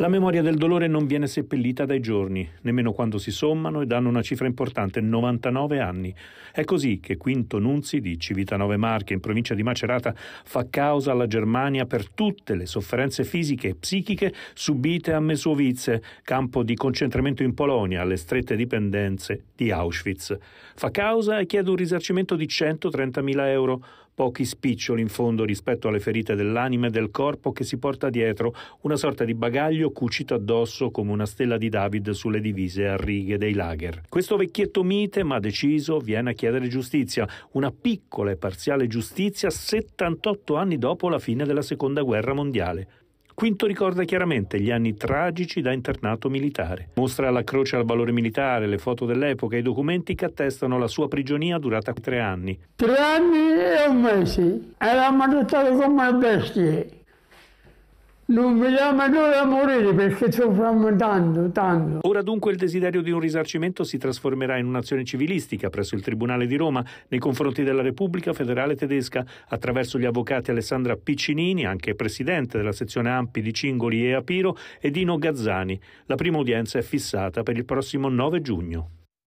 La memoria del dolore non viene seppellita dai giorni, nemmeno quando si sommano e danno una cifra importante, 99 anni. È così che Quinto Nunzi di Civitanove Marche, in provincia di Macerata, fa causa alla Germania per tutte le sofferenze fisiche e psichiche subite a Mesovice, campo di concentramento in Polonia, alle strette dipendenze di Auschwitz. Fa causa e chiede un risarcimento di 130.000 euro, pochi spiccioli in fondo rispetto alle ferite dell'anima e del corpo che si porta dietro, una sorta di bagaglio cucito addosso come una stella di David sulle divise a righe dei lager. Questo vecchietto mite ma deciso viene a chiedere giustizia, una piccola e parziale giustizia 78 anni dopo la fine della Seconda Guerra Mondiale. Quinto ricorda chiaramente gli anni tragici da internato militare. Mostra la croce al valore militare, le foto dell'epoca e i documenti che attestano la sua prigionia durata tre anni. Tre anni e un mese. Eravamo adottati come bestie. Non vediamo l'ora a morire perché soffriamo tanto, tanto. Ora dunque il desiderio di un risarcimento si trasformerà in un'azione civilistica presso il Tribunale di Roma nei confronti della Repubblica Federale Tedesca attraverso gli avvocati Alessandra Piccinini, anche presidente della sezione Ampi di Cingoli e Apiro, e Dino Gazzani. La prima udienza è fissata per il prossimo 9 giugno.